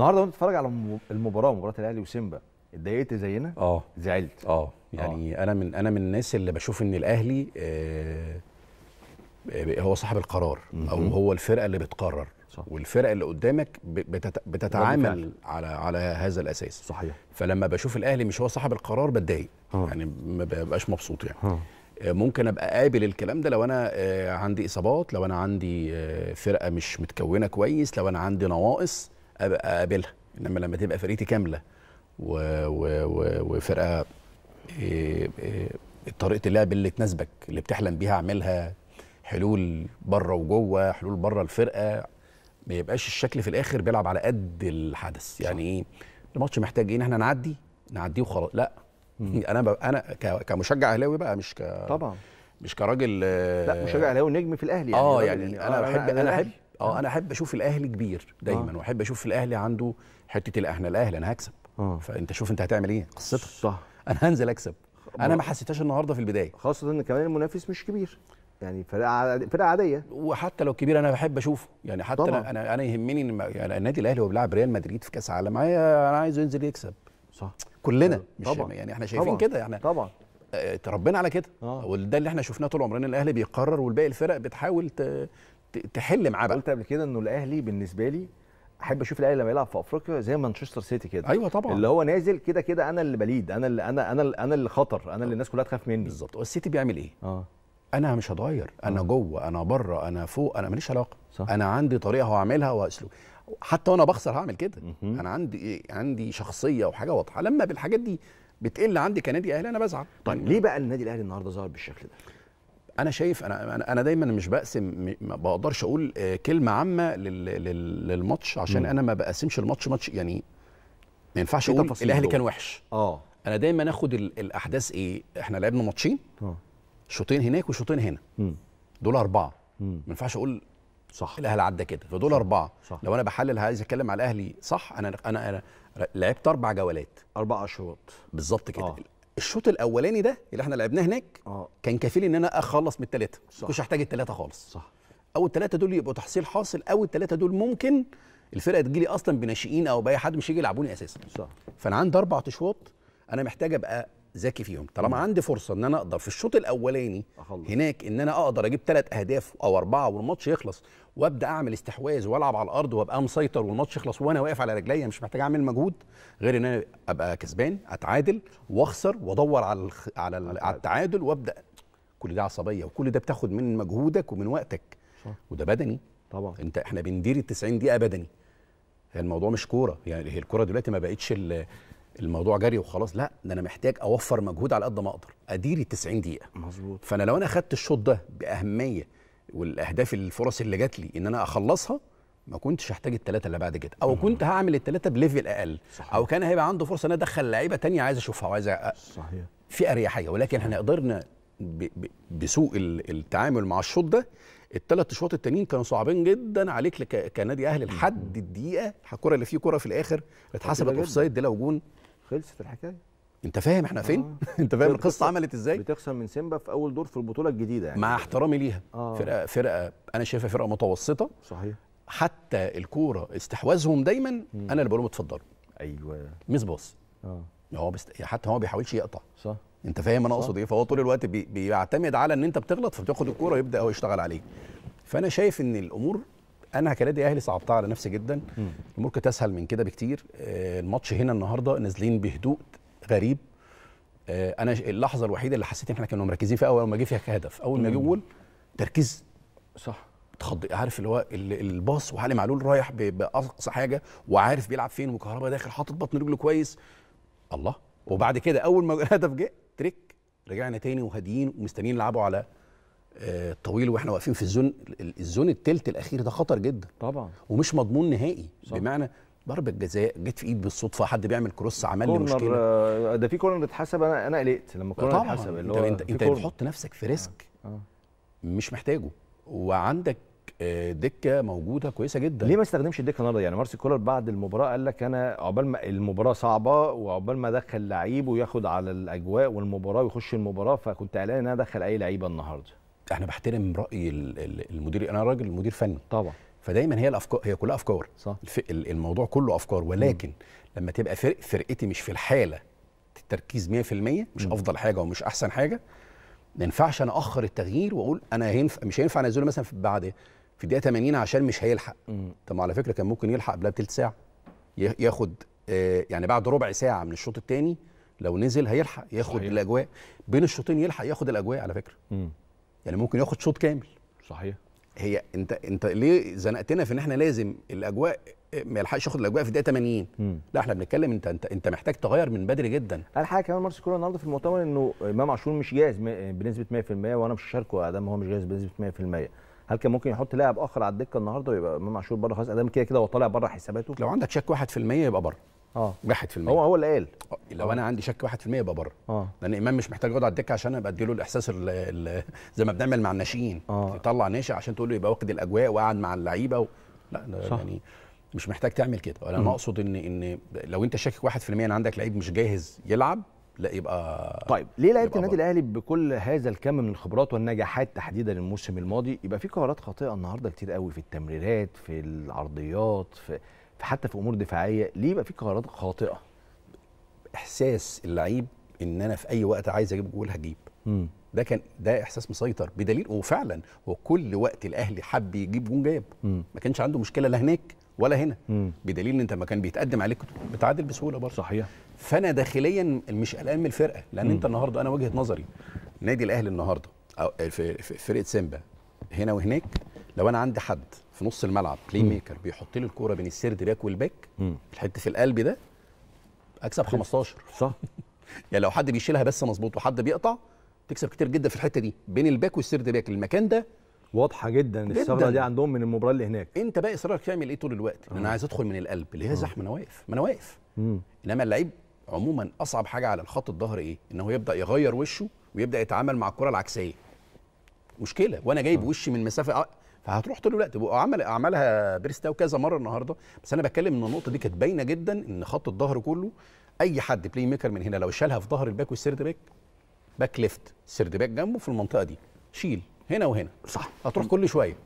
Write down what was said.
النهارده وانت بتتفرج على المباراه مباراه الاهلي وسيمبا اتضايقت زينا؟ اه زعلت اه, آه. يعني أوه. انا من انا من الناس اللي بشوف ان الاهلي آه, آه، هو صاحب القرار او هو الفرقه اللي بتقرر صح. والفرق اللي قدامك بتتعامل على على هذا الاساس صحيح فلما بشوف الاهلي مش هو صاحب القرار بتضايق يعني ما ببقاش مبسوط يعني ها. آه، ممكن ابقى قابل الكلام ده لو انا عندي اصابات لو انا عندي فرقه مش متكونه كويس لو انا عندي نواقص اقابلها انما لما تبقى فرقتي كامله و... و... و... وفرقه إيه إيه طريقه اللعب اللي تناسبك اللي بتحلم بيها اعملها حلول بره وجوه حلول بره الفرقه ما يبقاش الشكل في الاخر بيلعب على قد الحدث يعني ايه الماتش محتاج ايه ان احنا نعدي نعديه وخلاص لا انا انا كمشجع اهلاوي بقى مش ك طبعا مش كراجل لا مشجع اهلاوي نجم في الاهلي يعني اه يعني, يعني انا آه، بحب انا احب اه نعم. انا احب اشوف الاهلي كبير دايما آه. واحب اشوف الاهلي عنده حته الاهلي الاهلي انا هكسب آه. فانت شوف انت هتعمل ايه قصتك صح انا هنزل اكسب انا ما حسيتهاش النهارده في البدايه خاصه ان كمان المنافس مش كبير يعني فرقه فرقه عاديه وحتى لو كبير انا بحب اشوفه يعني حتى طبعا. انا انا يهمني ان يعني النادي الاهلي هو بيلعب ريال مدريد في كاس العالم انا عايزه ينزل يكسب صح كلنا مش طبعا. يعني احنا شايفين كده احنا يعني طبعا آه، تربينا على كده آه. وده اللي احنا شفناه طول عمرنا الاهلي بيقرر والباقي الفرق بتحاول تحل معاه بقى قلت قبل كده انه الاهلي بالنسبه لي احب اشوف الاهلي لما يلعب في افريقيا زي مانشستر سيتي كده ايوه طبعا اللي هو نازل كده كده انا اللي بليد انا اللي انا انا انا اللي خطر انا اللي آه. الناس كلها تخاف مني بالظبط هو السيتي بيعمل ايه؟ اه انا مش هتغير انا آه. جوه انا بره انا فوق انا ماليش علاقه صح. انا عندي طريقه هعملها واسلوب حتى وانا بخسر هعمل كده انا عندي إيه؟ عندي شخصيه وحاجه واضحه لما بالحاجات دي بتقل عندي كنادي اهلي انا بزعل طيب, طيب، ليه بقى النادي الاهلي النهارده ظهر بالشكل ده انا شايف انا انا دايما مش بقسم ما بقدرش اقول آه، كلمه عامه للماتش عشان م. انا ما بقسمش الماتش ماتش يعني ما ينفعش اقول الاهلي كان وحش اه انا دايما اخد الاحداث ايه احنا لعبنا ماتشين اه شوطين هناك وشوطين هنا دول اربعه ما ينفعش اقول صح الاهلي عدى كده فدول اربعه صح. لو انا بحلل عايز اتكلم على الاهلي صح انا انا, أنا لعبت اربع جولات اربع اشواط بالظبط كده آه. الشوط الاولاني ده اللي احنا لعبناه هناك أوه. كان كفيل ان انا اخلص من الثلاثه مش هحتاج الثلاثه خالص صح او الثلاثه دول يبقوا تحصيل حاصل او الثلاثه دول ممكن الفرقه تجي لي اصلا بناشئين او باي حد مش يجي يلعبوني اساسا صح فانا عندي اربع اشواط انا محتاج ابقى ذكي فيهم طالما عندي فرصه ان انا اقدر في الشوط الاولاني أخلص. هناك ان انا اقدر اجيب ثلاث اهداف او اربعه والماتش يخلص وابدا اعمل استحواذ والعب على الارض وابقى مسيطر والماتش يخلص وانا واقف على رجليا مش محتاج اعمل مجهود غير ان انا ابقى كسبان اتعادل واخسر وادور على الخ... على, ال... على التعادل وابدا كل ده عصبيه وكل ده بتاخد من مجهودك ومن وقتك صح. وده بدني طبعا انت احنا بندير ال 90 دقيقه بدني هي الموضوع مش كوره يعني هي الكوره دلوقتي ما بقتش الموضوع جري وخلاص لا ده انا محتاج اوفر مجهود على قد ما اقدر ادير ال 90 دقيقه مظبوط فانا لو انا اخدت الشوط ده باهميه والاهداف الفرص اللي جات لي ان انا اخلصها ما كنتش هحتاج التلاتة اللي بعد كده او كنت هعمل التلاتة بليفل اقل صحيح. او كان هيبقى عنده فرصه ان ادخل لعيبه تانية عايز اشوفها وعايز أ... صحيح في اريحيه ولكن قدرنا ب... ب... بسوء التعامل مع الشوط ده الثلاث شوط التانيين كانوا صعبين جدا عليك لك... كنادي اهلي لحد الدقيقه الكره اللي فيه كره في الاخر اتحسبت اوف سايد دي لو جون خلصت الحكايه انت فاهم احنا فين آه. انت فاهم القصه عملت ازاي بتخسر من سيمبا في اول دور في البطوله الجديده يعني مع احترامي ليها آه. فرقه فرقه انا شايفها فرقه متوسطه صحيح حتى الكوره استحواذهم دايما مم. انا اللي بقول لهم اتفضلوا ايوه ميس باص اه هو بست... حتى هو ما بيحاولش يقطع صح انت فاهم انا اقصد ايه فهو طول الوقت بي... بيعتمد على ان انت بتغلط فبتاخد الكوره ويبدا هو يشتغل عليه فانا شايف ان الامور انا كنادي اهلي صعبتها على نفسي جدا الامور كانت اسهل من كده بكتير آه، الماتش هنا النهارده نازلين بهدوء غريب آه، انا اللحظه الوحيده اللي حسيت ان احنا كنا مركزين فيها اول ما جه فيها هدف اول ما جه جول تركيز صح اتخض عارف اللي هو الباص وعلي معلول رايح باقصى حاجه وعارف بيلعب فين وكهربا داخل حاطط بطن رجله كويس الله وبعد كده اول ما الهدف جه تريك رجعنا تاني وهاديين ومستنيين يلعبوا على آه، طويل واحنا واقفين في الزون الزون التلت الاخير ده خطر جدا طبعا ومش مضمون نهائي صح. بمعنى ضربه جزاء جت في ايد بالصدفه حد بيعمل كروس عمل لي مشكله آه، ده في كورنر اتحسب انا انا قلقت لما كورنر اتحسب اللي هو انت انت بتحط نفسك في ريسك آه. آه. مش محتاجه وعندك آه، دكه موجوده كويسه جدا ليه ما استخدمش الدكه النهارده يعني مارسي كولر بعد المباراه قال لك انا عقبال ما المباراه صعبه وعقبال ما ادخل لعيب وياخد على الاجواء والمباراه ويخش المباراه فكنت قلقان ان انا ادخل اي لعيبه النهارده انا بحترم راي المدير انا راجل مدير فني طبعا فدايما هي الافكار هي كلها افكار صح. الموضوع كله افكار ولكن م. لما تبقى فرق فرقتي مش في الحاله التركيز 100% مش م. افضل حاجه ومش احسن حاجه ما ينفعش انا اخر التغيير واقول انا هينفع مش هينفع انزله مثلا في بعد في الدقيقه 80 عشان مش هيلحق طب على فكره كان ممكن يلحق قبلها بثلث ساعه ياخد آه يعني بعد ربع ساعه من الشوط الثاني لو نزل هيلحق ياخد صحيح. الاجواء بين الشوطين يلحق ياخد الاجواء على فكره م. يعني ممكن ياخد شوط كامل صحيح هي انت انت ليه زنقتنا في ان احنا لازم الاجواء ما يلحقش ياخد الاجواء في الدقيقه 80 لا احنا بنتكلم انت انت انت محتاج تغير من بدري جدا قال حاجه كمان مارس كولر النهارده في المؤتمر انه امام عاشور مش جاهز بنسبه 100% وانا مش شاركه ادام هو مش جاهز بنسبه 100% هل كان ممكن يحط لاعب اخر على الدكه النهارده ويبقى امام عاشور بره خلاص ادام كده كده هو طالع بره حساباته لو عندك شك 1% يبقى بره اه 1% هو هو اللي قال آه، لو انا عندي شك 1% يبقى بره اه لان امام مش محتاج يقعد على الدكه عشان ابقى اديله الاحساس الـ الـ زي ما بنعمل مع الناشئين اه تطلع ناشئ عشان تقول له يبقى واخد الاجواء وقعد مع اللعيبه و... لا ده صح. يعني مش محتاج تعمل كده انا اقصد ان ان لو انت شاكك 1% ان عندك لعيب مش جاهز يلعب لا يبقى طيب ليه لعيبه النادي الاهلي بكل هذا الكم من الخبرات والنجاحات تحديدا الموسم الماضي يبقى في قرارات خاطئه النهارده كتير قوي في التمريرات في العرضيات في حتى في امور دفاعيه ليه يبقى في قرارات خاطئه احساس اللعيب ان انا في اي وقت عايز اجيب جول هجيب م. ده كان ده احساس مسيطر بدليل وفعلا هو كل وقت الاهلي حب يجيب جون جاب ما كانش عنده مشكله لا هناك ولا هنا م. بدليل ان انت ما كان بيتقدم عليك بتعادل بسهوله برضه صحيح فانا داخليا مش قلقان من الفرقه لان انت النهارده انا وجهه نظري نادي الاهلي النهارده او آه، فرقه سيمبا هنا وهناك لو انا عندي حد في نص الملعب بلاي ميكر بيحط لي الكوره بين السيرد باك والباك الحته في القلب ده اكسب 15 صح يعني لو حد بيشيلها بس مظبوط وحد بيقطع تكسب كتير جدا في الحته دي بين الباك والسيرد باك المكان ده واضحه جدا, جداً. الثغره دي عندهم من المباراه اللي هناك انت بقى اصرارك تعمل ايه طول الوقت انا آه. عايز ادخل من القلب اللي هي آه. زحمه انا واقف ما انا واقف انما اللعيب عموما اصعب حاجه على الخط الظهر ايه ان هو يبدا يغير وشه ويبدا يتعامل مع الكره العكسيه مشكله وانا جايب آه. وشي من مسافه فهتروح طول الوقت وعمل عملها بيرستاو كذا مره النهارده بس انا بتكلم ان النقطه دي كانت باينه جدا ان خط الظهر كله اي حد بلاي ميكر من هنا لو شالها في ظهر الباك والسيرد باك باك ليفت سيرد باك جنبه في المنطقه دي شيل هنا وهنا صح هتروح كل شويه